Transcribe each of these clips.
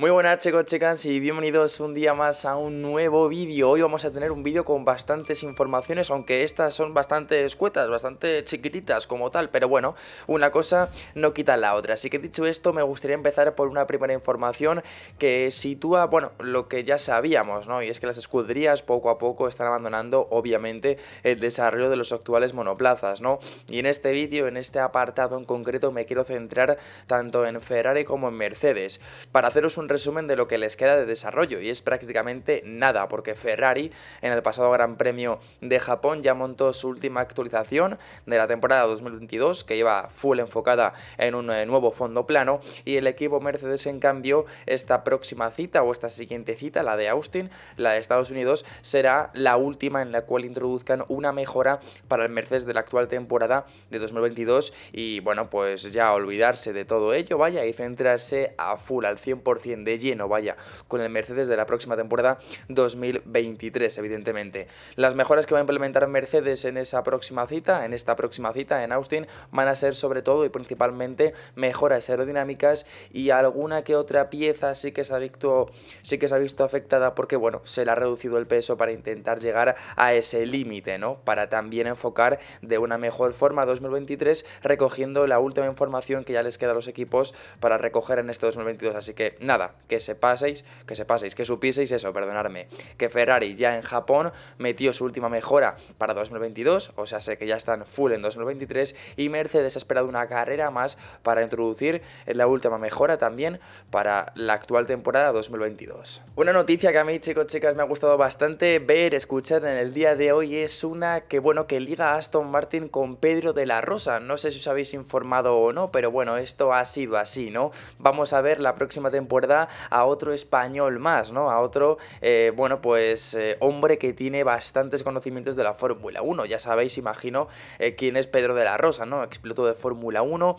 Muy buenas chicos, chicas y bienvenidos un día más a un nuevo vídeo. Hoy vamos a tener un vídeo con bastantes informaciones, aunque estas son bastante escuetas, bastante chiquititas como tal, pero bueno, una cosa no quita la otra. Así que dicho esto, me gustaría empezar por una primera información que sitúa, bueno, lo que ya sabíamos, ¿no? Y es que las escuderías poco a poco están abandonando, obviamente, el desarrollo de los actuales monoplazas, ¿no? Y en este vídeo, en este apartado en concreto, me quiero centrar tanto en Ferrari como en Mercedes. Para haceros un resumen de lo que les queda de desarrollo y es prácticamente nada, porque Ferrari en el pasado Gran Premio de Japón ya montó su última actualización de la temporada 2022 que lleva full enfocada en un eh, nuevo fondo plano y el equipo Mercedes en cambio esta próxima cita o esta siguiente cita, la de Austin, la de Estados Unidos, será la última en la cual introduzcan una mejora para el Mercedes de la actual temporada de 2022 y bueno pues ya olvidarse de todo ello, vaya, y centrarse a full al 100% de lleno, vaya, con el Mercedes de la próxima temporada 2023, evidentemente. Las mejoras que va a implementar Mercedes en esa próxima cita, en esta próxima cita en Austin, van a ser sobre todo y principalmente mejoras aerodinámicas y alguna que otra pieza sí que se ha visto, sí que se ha visto afectada porque, bueno, se le ha reducido el peso para intentar llegar a ese límite, ¿no? Para también enfocar de una mejor forma 2023 recogiendo la última información que ya les queda a los equipos para recoger en este 2022. Así que nada, que se paséis, que se paséis, que supieseis eso, perdonadme, que Ferrari ya en Japón metió su última mejora para 2022, o sea, sé que ya están full en 2023 y Mercedes ha esperado una carrera más para introducir la última mejora también para la actual temporada 2022. Una noticia que a mí, chicos, chicas, me ha gustado bastante ver, escuchar en el día de hoy es una que, bueno, que liga a Aston Martin con Pedro de la Rosa. No sé si os habéis informado o no, pero bueno, esto ha sido así, ¿no? Vamos a ver la próxima temporada a otro español más, ¿no? A otro, eh, bueno, pues eh, hombre que tiene bastantes conocimientos de la Fórmula 1. Ya sabéis, imagino, eh, quién es Pedro de la Rosa, ¿no? Exploto de Fórmula 1,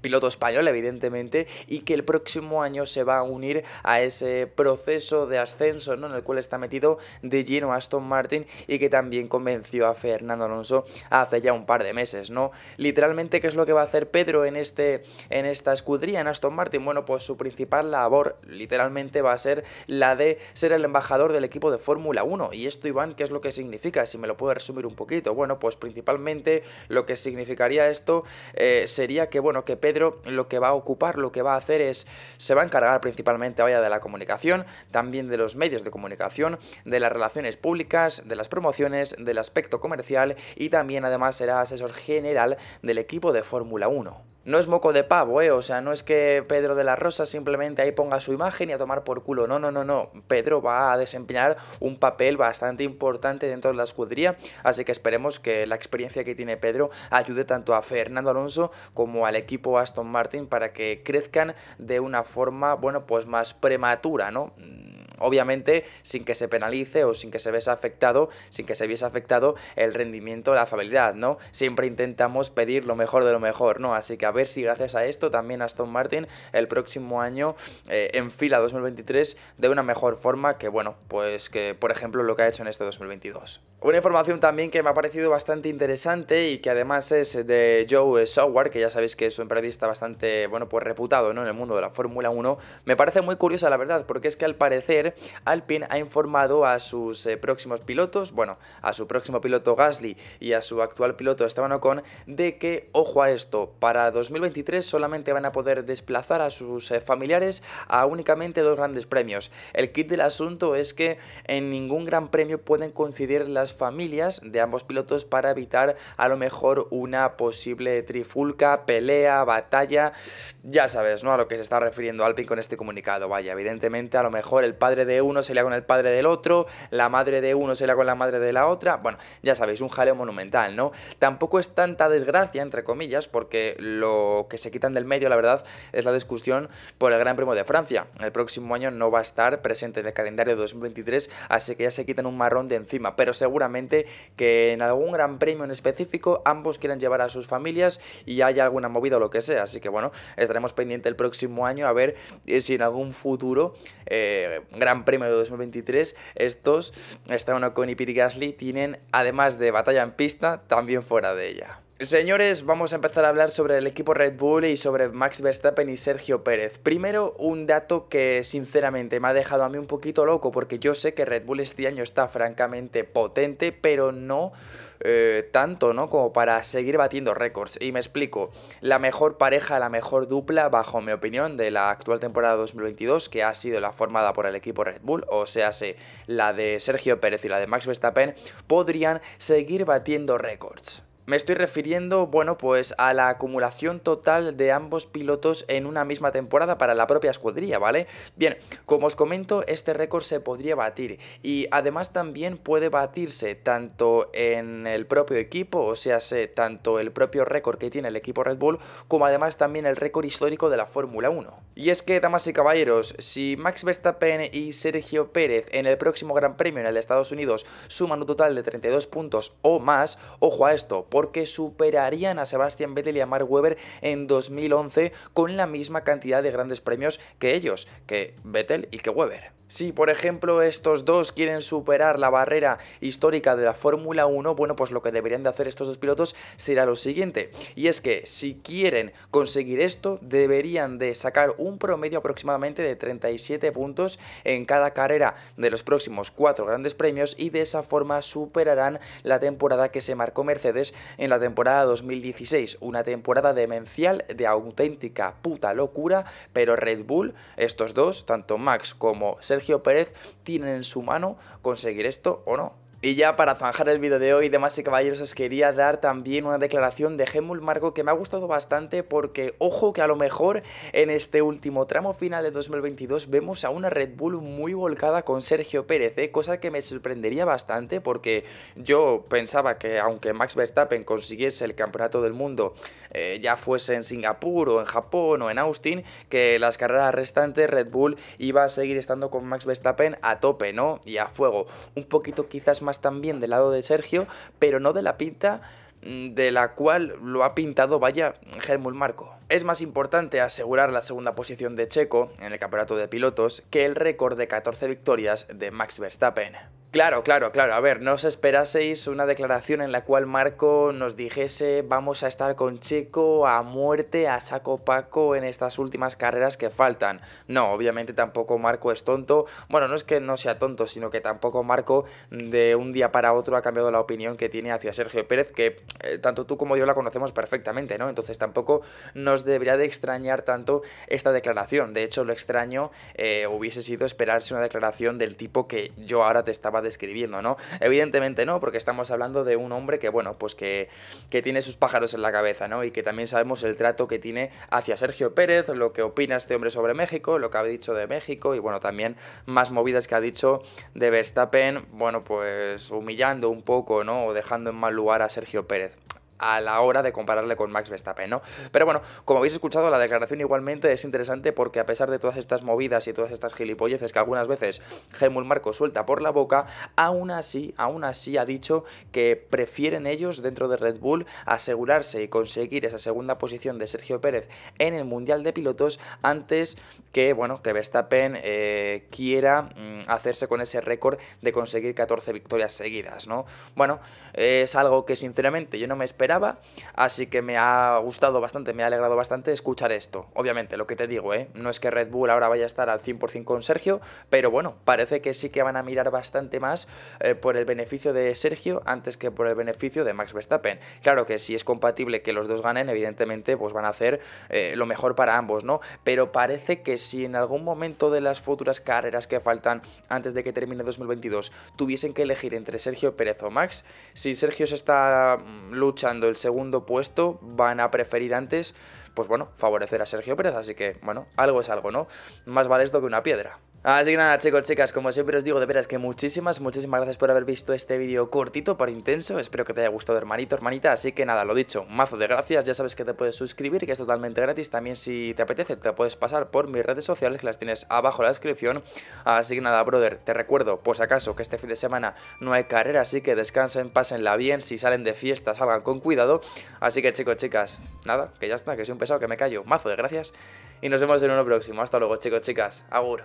piloto español, evidentemente, y que el próximo año se va a unir a ese proceso de ascenso, ¿no? En el cual está metido de lleno Aston Martin y que también convenció a Fernando Alonso hace ya un par de meses, ¿no? Literalmente, ¿qué es lo que va a hacer Pedro en, este, en esta escudería, en Aston Martin? Bueno, pues su principal labor literalmente va a ser la de ser el embajador del equipo de Fórmula 1. Y esto, Iván, ¿qué es lo que significa? Si me lo puedo resumir un poquito. Bueno, pues principalmente lo que significaría esto eh, sería que, bueno, que Pedro lo que va a ocupar, lo que va a hacer es, se va a encargar principalmente, vaya, de la comunicación, también de los medios de comunicación, de las relaciones públicas, de las promociones, del aspecto comercial y también además será asesor general del equipo de Fórmula 1. No es moco de pavo, ¿eh? O sea, no es que Pedro de la Rosa simplemente ahí ponga su imagen y a tomar por culo. No, no, no, no. Pedro va a desempeñar un papel bastante importante dentro de la escudería, así que esperemos que la experiencia que tiene Pedro ayude tanto a Fernando Alonso como al equipo Aston Martin para que crezcan de una forma, bueno, pues más prematura, ¿no? obviamente sin que se penalice o sin que se viese afectado, sin que se viese afectado el rendimiento de la afabilidad, ¿no? Siempre intentamos pedir lo mejor de lo mejor, ¿no? Así que a ver si gracias a esto también Aston Martin el próximo año eh, fila 2023 de una mejor forma que, bueno, pues que por ejemplo lo que ha hecho en este 2022. Una información también que me ha parecido bastante interesante y que además es de Joe Sauer, que ya sabéis que es un periodista bastante, bueno, pues reputado ¿no? en el mundo de la Fórmula 1, me parece muy curiosa la verdad, porque es que al parecer Alpine ha informado a sus eh, próximos pilotos, bueno, a su próximo piloto Gasly y a su actual piloto Esteban Ocon, de que, ojo a esto, para 2023 solamente van a poder desplazar a sus eh, familiares a únicamente dos grandes premios. El kit del asunto es que en ningún gran premio pueden coincidir las familias de ambos pilotos para evitar a lo mejor una posible trifulca, pelea, batalla, ya sabes, ¿no? A lo que se está refiriendo Alpine con este comunicado, vaya, evidentemente a lo mejor el padre de uno se lea con el padre del otro, la madre de uno se lea con la madre de la otra, bueno, ya sabéis, un jaleo monumental, ¿no? Tampoco es tanta desgracia, entre comillas, porque lo que se quitan del medio, la verdad, es la discusión por el Gran Premio de Francia. El próximo año no va a estar presente en el calendario de 2023, así que ya se quitan un marrón de encima, pero seguro que en algún gran premio en específico ambos quieran llevar a sus familias y haya alguna movida o lo que sea. Así que bueno, estaremos pendientes el próximo año a ver eh, si en algún futuro eh, gran premio de 2023 estos, esta uno y Piri Gasly, tienen además de batalla en pista, también fuera de ella. Señores, vamos a empezar a hablar sobre el equipo Red Bull y sobre Max Verstappen y Sergio Pérez. Primero, un dato que sinceramente me ha dejado a mí un poquito loco, porque yo sé que Red Bull este año está francamente potente, pero no eh, tanto, ¿no? Como para seguir batiendo récords. Y me explico, la mejor pareja, la mejor dupla, bajo mi opinión, de la actual temporada 2022, que ha sido la formada por el equipo Red Bull, o sea, la de Sergio Pérez y la de Max Verstappen, podrían seguir batiendo récords. Me estoy refiriendo, bueno, pues a la acumulación total de ambos pilotos en una misma temporada para la propia escuadrilla, ¿vale? Bien, como os comento, este récord se podría batir y además también puede batirse tanto en el propio equipo, o sea, sé, tanto el propio récord que tiene el equipo Red Bull, como además también el récord histórico de la Fórmula 1. Y es que, damas y caballeros, si Max Verstappen y Sergio Pérez en el próximo Gran Premio en el Estados Unidos suman un total de 32 puntos o más, ojo a esto, porque superarían a Sebastian Vettel y a Mark Webber en 2011 con la misma cantidad de grandes premios que ellos, que Vettel y que Webber. Si, por ejemplo, estos dos quieren superar la barrera histórica de la Fórmula 1, bueno, pues lo que deberían de hacer estos dos pilotos será lo siguiente. Y es que si quieren conseguir esto, deberían de sacar un promedio aproximadamente de 37 puntos en cada carrera de los próximos cuatro grandes premios y de esa forma superarán la temporada que se marcó Mercedes en la temporada 2016. Una temporada demencial de auténtica puta locura, pero Red Bull, estos dos, tanto Max como Sergio, Pérez tienen en su mano conseguir esto o no. Y ya para zanjar el vídeo de hoy, demás y caballeros, os quería dar también una declaración de Hemul Marco que me ha gustado bastante porque, ojo, que a lo mejor en este último tramo final de 2022 vemos a una Red Bull muy volcada con Sergio Pérez, ¿eh? cosa que me sorprendería bastante porque yo pensaba que aunque Max Verstappen consiguiese el campeonato del mundo, eh, ya fuese en Singapur o en Japón o en Austin, que las carreras restantes Red Bull iba a seguir estando con Max Verstappen a tope, ¿no? Y a fuego. Un poquito quizás más también del lado de Sergio, pero no de la pinta mm, de la cual lo ha pintado, vaya, Helmut Marco. Es más importante asegurar la segunda posición de Checo en el campeonato de pilotos que el récord de 14 victorias de Max Verstappen. Claro, claro, claro. A ver, no os esperaseis una declaración en la cual Marco nos dijese vamos a estar con Checo a muerte, a saco paco en estas últimas carreras que faltan. No, obviamente tampoco Marco es tonto. Bueno, no es que no sea tonto, sino que tampoco Marco mm, de un día para otro ha cambiado la opinión que tiene hacia Sergio Pérez, que eh, tanto tú como yo la conocemos perfectamente, ¿no? Entonces tampoco nos debería de extrañar tanto esta declaración. De hecho, lo extraño eh, hubiese sido esperarse una declaración del tipo que yo ahora te estaba describiendo, ¿no? Evidentemente no, porque estamos hablando de un hombre que, bueno, pues que, que tiene sus pájaros en la cabeza, ¿no? Y que también sabemos el trato que tiene hacia Sergio Pérez, lo que opina este hombre sobre México, lo que ha dicho de México y, bueno, también más movidas que ha dicho de Verstappen, bueno, pues humillando un poco, ¿no? O dejando en mal lugar a Sergio Pérez a la hora de compararle con Max Verstappen, ¿no? Pero bueno, como habéis escuchado, la declaración igualmente es interesante porque a pesar de todas estas movidas y todas estas gilipolleces que algunas veces Helmut Marco suelta por la boca, aún así, aún así ha dicho que prefieren ellos dentro de Red Bull asegurarse y conseguir esa segunda posición de Sergio Pérez en el Mundial de Pilotos antes que, bueno, que Verstappen eh, quiera mm, hacerse con ese récord de conseguir 14 victorias seguidas, ¿no? Bueno, es algo que sinceramente yo no me esperaba, así que me ha gustado bastante, me ha alegrado bastante escuchar esto. Obviamente, lo que te digo, ¿eh? No es que Red Bull ahora vaya a estar al 100% con Sergio, pero bueno, parece que sí que van a mirar bastante más eh, por el beneficio de Sergio antes que por el beneficio de Max Verstappen. Claro que si es compatible que los dos ganen, evidentemente, pues van a hacer eh, lo mejor para ambos, ¿no? Pero parece que si en algún momento de las futuras carreras que faltan antes de que termine 2022 tuviesen que elegir entre Sergio Pérez o Max, si Sergio se está mm, luchando el segundo puesto, van a preferir antes, pues bueno, favorecer a Sergio Pérez. Así que, bueno, algo es algo, ¿no? Más vale esto que una piedra. Así que nada chicos, chicas, como siempre os digo de veras que muchísimas, muchísimas gracias por haber visto este vídeo cortito por intenso, espero que te haya gustado hermanito, hermanita, así que nada, lo dicho, mazo de gracias, ya sabes que te puedes suscribir, que es totalmente gratis, también si te apetece te puedes pasar por mis redes sociales que las tienes abajo en la descripción, así que nada brother, te recuerdo, pues acaso que este fin de semana no hay carrera, así que descansen, pásenla bien, si salen de fiesta salgan con cuidado, así que chicos, chicas, nada, que ya está, que soy un pesado, que me callo, mazo de gracias y nos vemos en uno próximo, hasta luego chicos, chicas, agur.